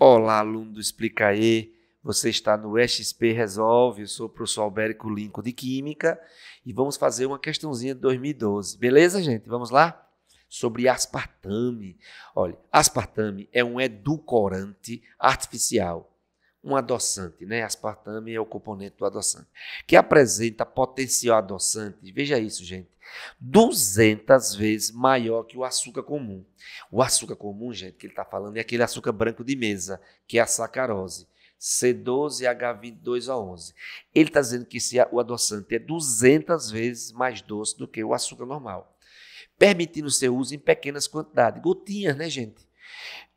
Olá, aluno do Explicaê. Você está no XP Resolve. Eu sou o professor Albérico Linco de Química e vamos fazer uma questãozinha de 2012. Beleza, gente? Vamos lá? Sobre aspartame. Olha, aspartame é um edulcorante artificial um adoçante, né? Aspartame é o componente do adoçante, que apresenta potencial adoçante, veja isso, gente, 200 vezes maior que o açúcar comum. O açúcar comum, gente, que ele está falando é aquele açúcar branco de mesa, que é a sacarose. C12H22O11. Ele está dizendo que o adoçante é 200 vezes mais doce do que o açúcar normal, permitindo seu uso em pequenas quantidades, gotinhas, né, gente?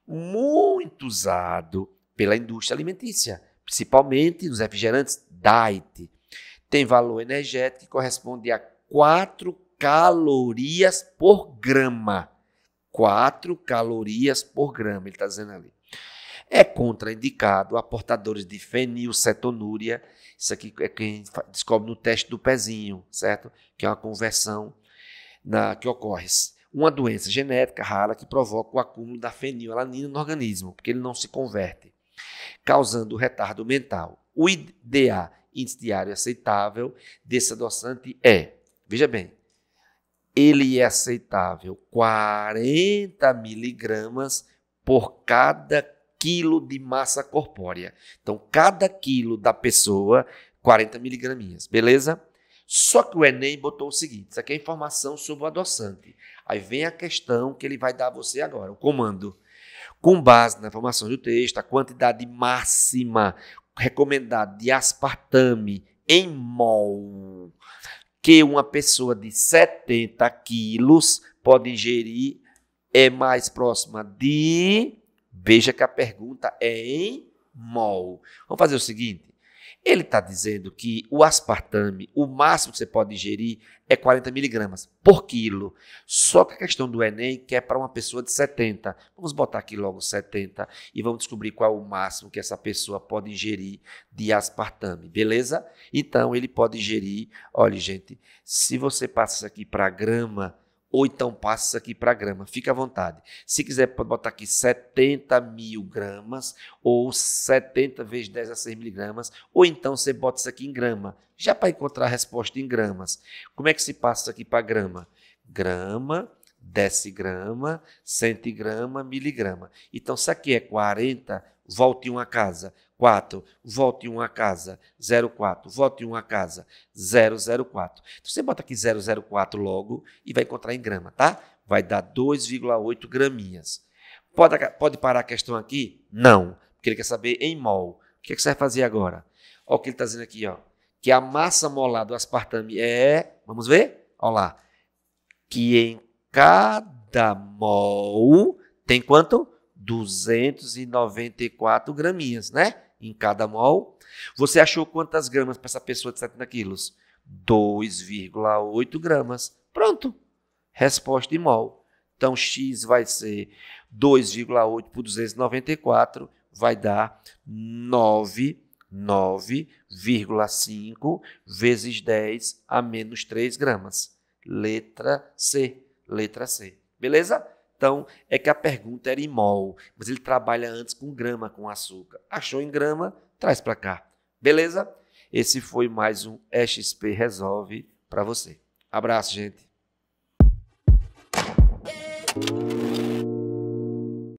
Muito usado pela indústria alimentícia, principalmente nos refrigerantes diet. Tem valor energético que corresponde a 4 calorias por grama. 4 calorias por grama, ele está dizendo ali. É contraindicado a portadores de fenilcetonúria, isso aqui é quem descobre no teste do pezinho, certo? Que é uma conversão na, que ocorre. Uma doença genética rara que provoca o acúmulo da fenilalanina no organismo, porque ele não se converte causando retardo mental. O IDA, Índice Diário Aceitável, desse adoçante é, veja bem, ele é aceitável 40 miligramas por cada quilo de massa corpórea. Então, cada quilo da pessoa, 40 miligraminhas, beleza? Só que o Enem botou o seguinte: isso aqui é informação sobre o adoçante. Aí vem a questão que ele vai dar a você agora, o comando com base na informação do texto, a quantidade máxima recomendada de aspartame em mol que uma pessoa de 70 quilos pode ingerir é mais próxima de. Veja que a pergunta é em mol. Vamos fazer o seguinte: ele está dizendo que o aspartame, o máximo que você pode ingerir é 40 miligramas por quilo. Só que a questão do Enem quer é para uma pessoa de 70. Vamos botar aqui logo 70 e vamos descobrir qual é o máximo que essa pessoa pode ingerir de aspartame, beleza? Então ele pode ingerir, olha gente, se você passa isso aqui para grama, ou então passa isso aqui para grama, fica à vontade. Se quiser, pode botar aqui 70 mil gramas, ou 70 vezes 10 a 6 miligramas, ou então você bota isso aqui em grama, já para encontrar a resposta em gramas. Como é que se passa isso aqui para grama? Grama, decigrama, centigrama, miligrama. Então, se aqui é 40, volte uma casa. 4, volte 1 a casa, 04, volte 1 a casa, 004. Então você bota aqui 004 logo e vai encontrar em grama, tá? Vai dar 2,8 graminhas. Pode, pode parar a questão aqui? Não, porque ele quer saber em mol. O que, é que você vai fazer agora? Olha o que ele está dizendo aqui, ó. Que a massa molar do aspartame é, vamos ver? Olha lá. Que em cada mol tem quanto? 294 graminhas, né? em cada mol. Você achou quantas gramas para essa pessoa de 70 quilos? 2,8 gramas. Pronto. Resposta em mol. Então, X vai ser 2,8 por 294, vai dar 9, 9,5 vezes 10 a menos 3 gramas. Letra C. Letra C. Beleza? Então, é que a pergunta era em mol, mas ele trabalha antes com grama, com açúcar. Achou em grama, traz para cá. Beleza? Esse foi mais um XP Resolve para você. Abraço, gente.